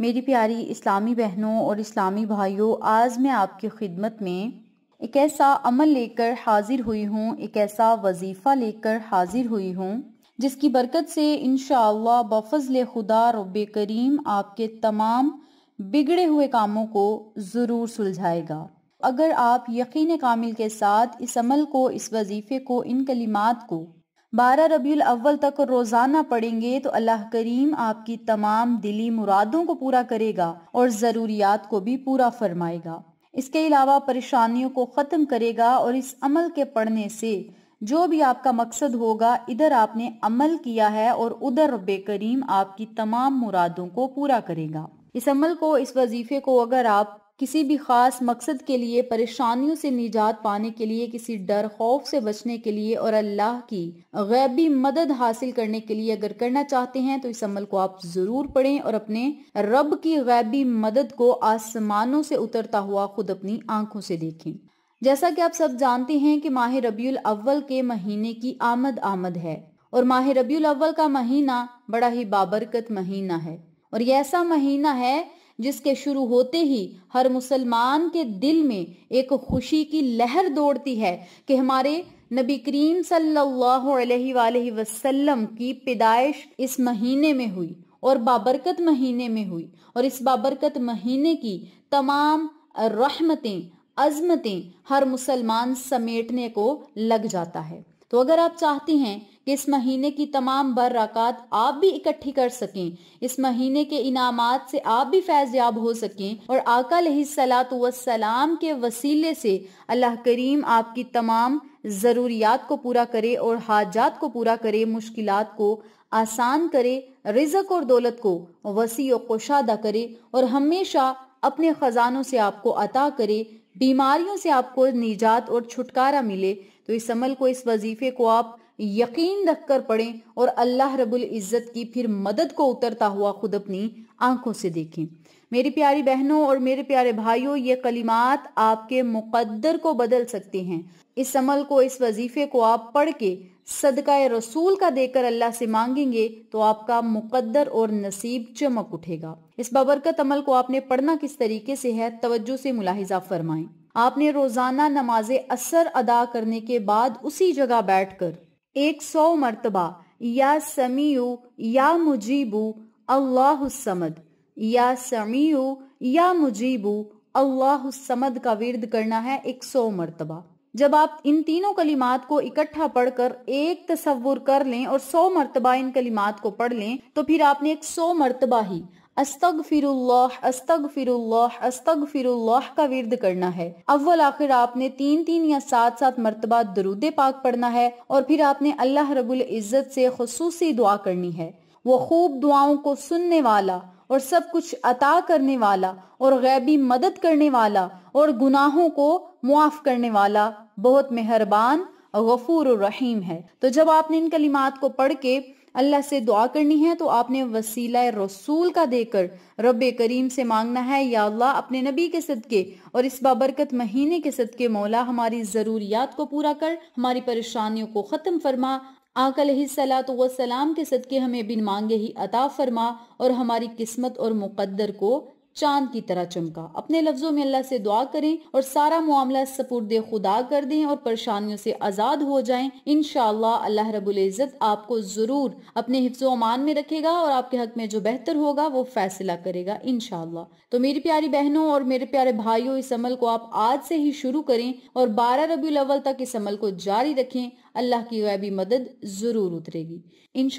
मेरी प्यारी इस्लामी बहनों और इस्लामी भाइयों आज मैं आपकी खिदमत में एक ऐसा अमल लेकर हाजिर हुई हूँ एक ऐसा वजीफ़ा लेकर हाजिर हुई हूँ जिसकी बरकत से इन बफजल खुदा रब करीम आपके तमाम बिगड़े हुए कामों को ज़रूर सुलझाएगा अगर आप यकीन कामिल के साथ इस अमल को इस वजीफ़े को इन कलिमात को बारह रबील अव्वल तक रोजाना पढ़ेंगे तो अल्लाह करीम आपकी तमाम दिली मुरादों को पूरा करेगा और ज़रूरियात को भी पूरा फरमाएगा इसके अलावा परेशानियों को ख़त्म करेगा और इस अमल के पढ़ने से जो भी आपका मकसद होगा इधर आपने अमल किया है और उधर रब करीम आपकी तमाम मुरादों को पूरा करेगा इस अमल को इस वजीफे को अगर आप किसी भी ख़ास मकसद के लिए परेशानियों से निजात पाने के लिए किसी डर खौफ से बचने के लिए और अल्लाह की गैबी मदद हासिल करने के लिए अगर करना चाहते हैं तो इस अमल को आप ज़रूर पढ़ें और अपने रब की गैबी मदद को आसमानों से उतरता हुआ खुद अपनी आंखों से देखें जैसा कि आप सब जानते हैं कि माह रबी अव्वल के महीने की आमद आमद है और माह रबी अव्वल का महीना बड़ा ही बाबरकत महीना है और यह ऐसा महीना है जिसके शुरू होते ही हर मुसलमान के दिल में एक खुशी की लहर दौड़ती है कि हमारे नबी करीम सल्लल्लाहु अलैहि वसल्लम की पैदाइश इस महीने में हुई और बाबरकत महीने में हुई और इस बाबरकत महीने की तमाम रहमतें अजमतें हर मुसलमान समेटने को लग जाता है तो अगर आप चाहती हैं कि इस महीने की तमाम बर्रकत आप भी इकट्ठी कर सकें इस महीने के इनाम से आप भी फैजयाब हो सकें और आका सलाम के वसीले से अल्लाह करीम आपकी तमाम ज़रूरियात को पूरा करे और हाजात को पूरा करे मुश्किल को आसान करे रिजक और दौलत को वसी और कुशादा करे और हमेशा अपने ख़जानों से आपको अता करे बीमारियों से आपको निजात और छुटकारा मिले तो इस अमल को इस वजीफे को आप यकीन रख कर पढ़ें और अल्लाह रबुल इज़्ज़त की फिर मदद को उतरता हुआ खुद अपनी आंखों से देखें मेरी प्यारी बहनों और मेरे प्यारे भाइयों ये कलिमात आपके मुकद्दर को बदल सकते हैं इस अमल को इस वजीफे को आप पढ़ के सदका रसूल का देकर अल्लाह से मांगेंगे तो आपका मुकद्दर और नसीब चमक उठेगा इस बबरकत अमल को आपने पढ़ना किस तरीके से है तवज्जो से मुलाहिजा फरमाएं आपने रोजाना नमाज असर अदा करने के बाद उसी जगह बैठकर एक सौ मरतबा या समीयू या मुजीबू अल्लाह समद या समीयू या मुजीबू अल्लाह समद का विरद करना है एक सौ मरतबा जब आप इन तीनों कलिमात को इकट्ठा पढ़कर एक तस्वुर कर लें और सौ मरतबा इन कलिमात को पढ़ लें तो फिर आपने एक सौ मरतबा ही अस्तग फिर अस्तग फिर अस्तग फिर का विरद करना है अव्वल आखिर आपने तीन तीन या सात सात मरतबा दरुद पाक पढ़ना है और फिर आपने अल्लाह रबुल इज़्ज़त से खसूसी दुआ करनी है वो खूब दुआओं को सुनने वाला और सब कुछ अता करने वाला और गैबी मदद करने वाला और गुनाहों को मुआफ करने वाला बहुत मेहरबान गफूर रहीम है तो जब आपने इन कलिमात को पढ़ के अल्लाह से दुआ करनी है तो आपने वसीला रसूल का देकर रब करीम से मांगना है या अल्लाह अपने नबी के सदके और इस बाबरकत महीने के सदके मौला हमारी ज़रूरियात को पूरा कर हमारी परेशानियों को ख़त्म फरमा आकल ही आकलत सलाम के सदके हमें बिन मांगे ही अता फरमा और हमारी किस्मत और मुकद्दर को चांद की तरह चमका अपने लफ्जों में अल्लाह से दुआ करें और सारा मामला सपुर्द खुदा कर दें और परेशानियों से आज़ाद हो जाएं इन अल्लाह इजत आपको ज़रूर अपने हिफ्ज़ अमान में रखेगा और आपके हक में जो बेहतर होगा वो फैसला करेगा इन तो मेरी प्यारी बहनों और मेरे प्यारे भाइयों इस अमल को आप आज से ही शुरू करें और बारह रबी अवल तक इस अमल को जारी रखें अल्लाह की गैबी मदद जरूर उतरेगी इन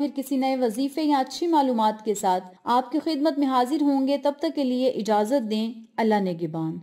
फिर किसी नए वजीफे या अच्छी मालूम के साथ आपकी खिदमत में हाजिर होंगे तब तक के लिए इजाज़त दें अल्लाह ने गिबान